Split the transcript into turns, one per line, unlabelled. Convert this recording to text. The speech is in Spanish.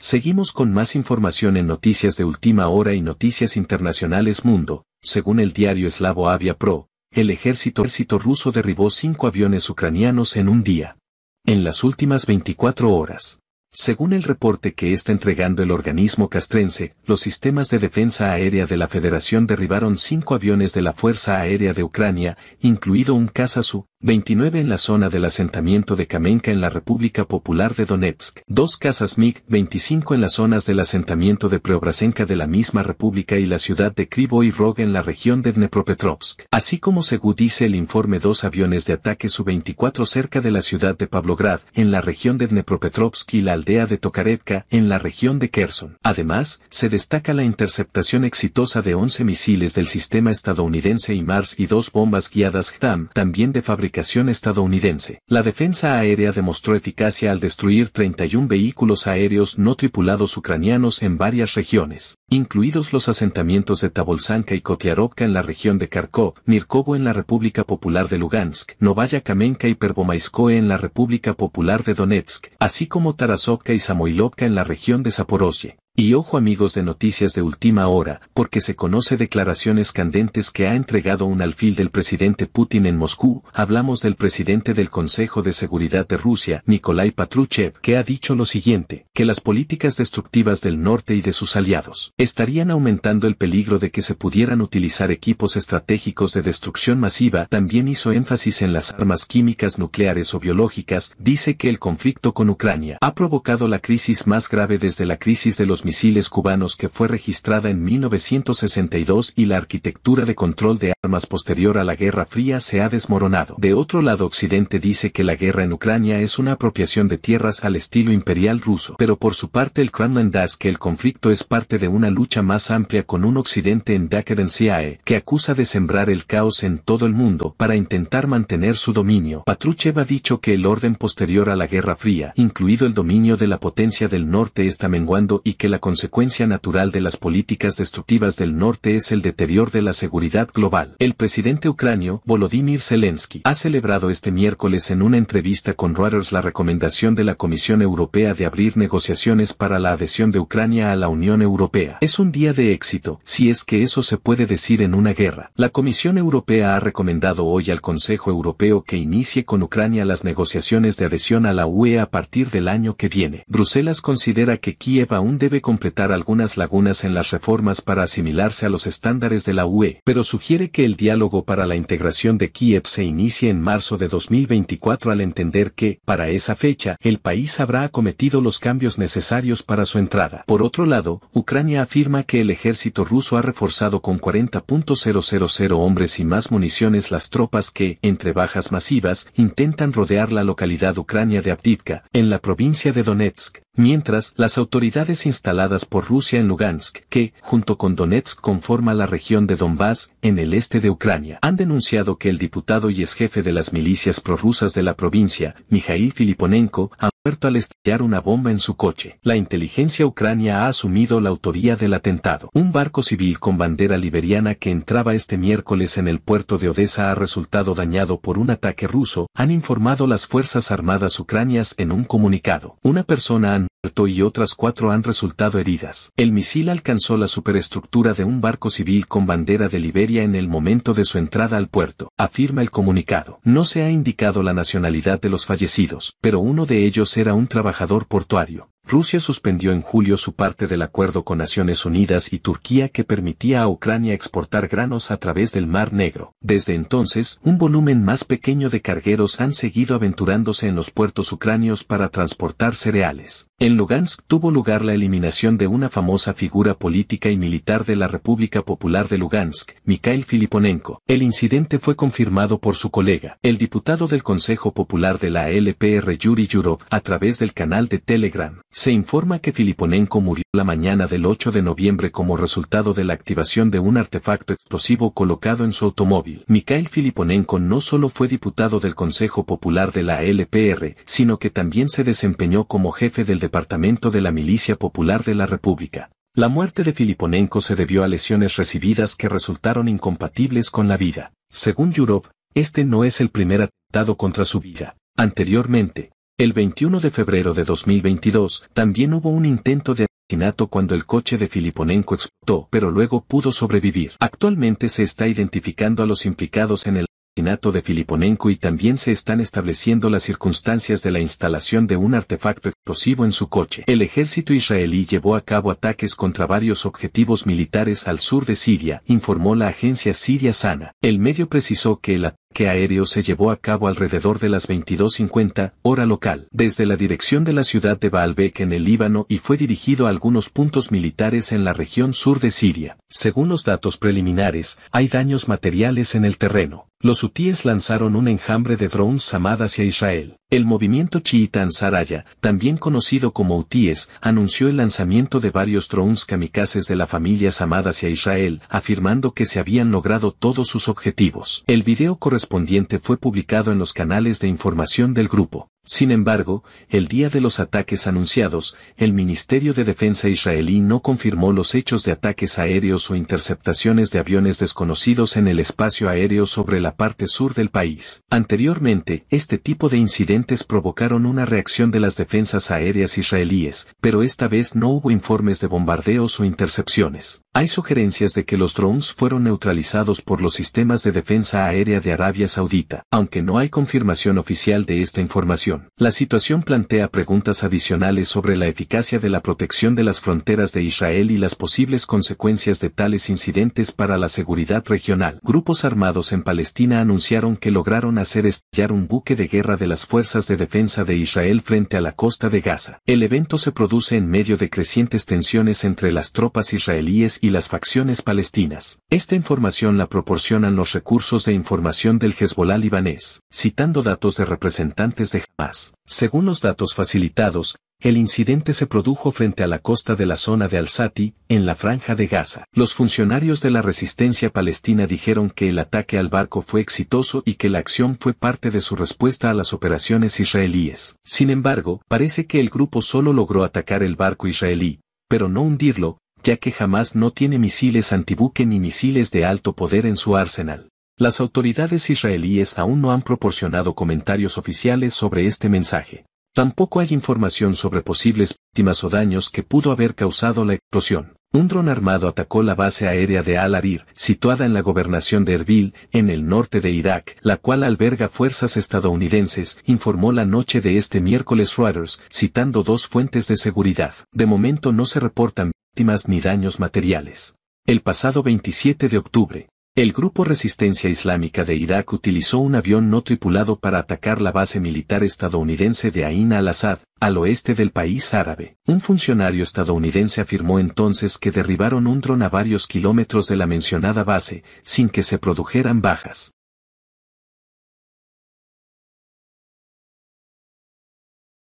Seguimos con más información en Noticias de Última Hora y Noticias Internacionales Mundo. Según el diario eslavo Avia Pro, el ejército, ruso derribó cinco aviones ucranianos en un día. En las últimas 24 horas. Según el reporte que está entregando el organismo castrense, los sistemas de defensa aérea de la Federación derribaron cinco aviones de la Fuerza Aérea de Ucrania, incluido un caza 29 en la zona del asentamiento de Kamenka en la República Popular de Donetsk, dos casas MiG-25 en las zonas del asentamiento de Preobrasenka de la misma república y la ciudad de y Rog en la región de Dnepropetrovsk, así como según dice el informe dos aviones de ataque Su-24 cerca de la ciudad de Pavlograd, en la región de Dnepropetrovsk y la aldea de Tokarevka, en la región de Kherson. Además, se destaca la interceptación exitosa de 11 misiles del sistema estadounidense Imars y dos bombas guiadas JTAM, también de fabricación estadounidense. La defensa aérea demostró eficacia al destruir 31 vehículos aéreos no tripulados ucranianos en varias regiones, incluidos los asentamientos de Tabolsanka y Kotlyarovka en la región de Kharkov, Mirkovo en la República Popular de Lugansk, Novaya Kamenka y Pervomaiskoe en la República Popular de Donetsk, así como Tarasovka y Samoilovka en la región de Zaporozhye. Y ojo amigos de noticias de última hora, porque se conoce declaraciones candentes que ha entregado un alfil del presidente Putin en Moscú, hablamos del presidente del Consejo de Seguridad de Rusia, Nikolai Patruchev, que ha dicho lo siguiente, que las políticas destructivas del norte y de sus aliados estarían aumentando el peligro de que se pudieran utilizar equipos estratégicos de destrucción masiva, también hizo énfasis en las armas químicas nucleares o biológicas, dice que el conflicto con Ucrania ha provocado la crisis más grave desde la crisis de los misiles cubanos que fue registrada en 1962 y la arquitectura de control de armas posterior a la Guerra Fría se ha desmoronado. De otro lado, Occidente dice que la guerra en Ucrania es una apropiación de tierras al estilo imperial ruso, pero por su parte el Kremlin das que el conflicto es parte de una lucha más amplia con un Occidente en CIAE, que acusa de sembrar el caos en todo el mundo para intentar mantener su dominio. Patrucheva ha dicho que el orden posterior a la Guerra Fría, incluido el dominio de la potencia del norte, está menguando y que la la consecuencia natural de las políticas destructivas del norte es el deterioro de la seguridad global. El presidente ucranio Volodymyr Zelensky ha celebrado este miércoles en una entrevista con Reuters la recomendación de la Comisión Europea de abrir negociaciones para la adhesión de Ucrania a la Unión Europea. Es un día de éxito, si es que eso se puede decir en una guerra. La Comisión Europea ha recomendado hoy al Consejo Europeo que inicie con Ucrania las negociaciones de adhesión a la UE a partir del año que viene. Bruselas considera que Kiev aún debe completar algunas lagunas en las reformas para asimilarse a los estándares de la UE, pero sugiere que el diálogo para la integración de Kiev se inicie en marzo de 2024 al entender que, para esa fecha, el país habrá acometido los cambios necesarios para su entrada. Por otro lado, Ucrania afirma que el ejército ruso ha reforzado con 40.000 hombres y más municiones las tropas que, entre bajas masivas, intentan rodear la localidad ucrania de Abdivka, en la provincia de Donetsk mientras las autoridades instaladas por Rusia en Lugansk, que, junto con Donetsk, conforma la región de Donbass, en el este de Ucrania, han denunciado que el diputado y exjefe jefe de las milicias prorrusas de la provincia, Mikhail Filiponenko, muerto al estallar una bomba en su coche. La inteligencia ucrania ha asumido la autoría del atentado. Un barco civil con bandera liberiana que entraba este miércoles en el puerto de Odessa ha resultado dañado por un ataque ruso, han informado las Fuerzas Armadas ucranias en un comunicado. Una persona han muerto y otras cuatro han resultado heridas. El misil alcanzó la superestructura de un barco civil con bandera de Liberia en el momento de su entrada al puerto, afirma el comunicado. No se ha indicado la nacionalidad de los fallecidos, pero uno de ellos era un trabajador portuario. Rusia suspendió en julio su parte del acuerdo con Naciones Unidas y Turquía que permitía a Ucrania exportar granos a través del Mar Negro. Desde entonces, un volumen más pequeño de cargueros han seguido aventurándose en los puertos ucranios para transportar cereales. En Lugansk tuvo lugar la eliminación de una famosa figura política y militar de la República Popular de Lugansk, Mikhail Filiponenko. El incidente fue confirmado por su colega, el diputado del Consejo Popular de la LPR Yuri Yurov, a través del canal de Telegram. Se informa que Filiponenko murió la mañana del 8 de noviembre como resultado de la activación de un artefacto explosivo colocado en su automóvil. Mikhail Filiponenko no solo fue diputado del Consejo Popular de la LPR, sino que también se desempeñó como jefe del Departamento de la Milicia Popular de la República. La muerte de Filiponenko se debió a lesiones recibidas que resultaron incompatibles con la vida. Según Yurov, este no es el primer atentado contra su vida. Anteriormente, el 21 de febrero de 2022 también hubo un intento de asesinato cuando el coche de Filiponenko explotó, pero luego pudo sobrevivir. Actualmente se está identificando a los implicados en el asesinato de Filiponenko y también se están estableciendo las circunstancias de la instalación de un artefacto explosivo en su coche. El ejército israelí llevó a cabo ataques contra varios objetivos militares al sur de Siria, informó la agencia Siria Sana. El medio precisó que el que aéreo se llevó a cabo alrededor de las 22.50 hora local desde la dirección de la ciudad de Baalbek en el Líbano y fue dirigido a algunos puntos militares en la región sur de Siria. Según los datos preliminares, hay daños materiales en el terreno. Los hutíes lanzaron un enjambre de drones Samad hacia Israel. El movimiento chiita Saraya, también conocido como UTIES, anunció el lanzamiento de varios drones kamikazes de la familia Samad hacia Israel, afirmando que se habían logrado todos sus objetivos. El video correspondiente fue publicado en los canales de información del grupo. Sin embargo, el día de los ataques anunciados, el Ministerio de Defensa israelí no confirmó los hechos de ataques aéreos o interceptaciones de aviones desconocidos en el espacio aéreo sobre la parte sur del país. Anteriormente, este tipo de incidentes provocaron una reacción de las defensas aéreas israelíes, pero esta vez no hubo informes de bombardeos o intercepciones. Hay sugerencias de que los drones fueron neutralizados por los sistemas de defensa aérea de Arabia Saudita, aunque no hay confirmación oficial de esta información. La situación plantea preguntas adicionales sobre la eficacia de la protección de las fronteras de Israel y las posibles consecuencias de tales incidentes para la seguridad regional. Grupos armados en Palestina anunciaron que lograron hacer estallar un buque de guerra de las Fuerzas de Defensa de Israel frente a la costa de Gaza. El evento se produce en medio de crecientes tensiones entre las tropas israelíes y las facciones palestinas. Esta información la proporcionan los recursos de información del Hezbollah libanés, citando datos de representantes de Hamas según los datos facilitados, el incidente se produjo frente a la costa de la zona de Al-Sati, en la franja de Gaza. Los funcionarios de la resistencia palestina dijeron que el ataque al barco fue exitoso y que la acción fue parte de su respuesta a las operaciones israelíes. Sin embargo, parece que el grupo solo logró atacar el barco israelí, pero no hundirlo, ya que jamás no tiene misiles antibuque ni misiles de alto poder en su arsenal. Las autoridades israelíes aún no han proporcionado comentarios oficiales sobre este mensaje. Tampoco hay información sobre posibles víctimas o daños que pudo haber causado la explosión. Un dron armado atacó la base aérea de Al-Arir, situada en la gobernación de Erbil, en el norte de Irak, la cual alberga fuerzas estadounidenses, informó la noche de este miércoles Reuters, citando dos fuentes de seguridad. De momento no se reportan víctimas ni daños materiales. El pasado 27 de octubre, el grupo Resistencia Islámica de Irak utilizó un avión no tripulado para atacar la base militar estadounidense de Ain al-Assad, al oeste del país árabe. Un funcionario estadounidense afirmó entonces que derribaron un dron a varios kilómetros de la mencionada base, sin que se produjeran bajas.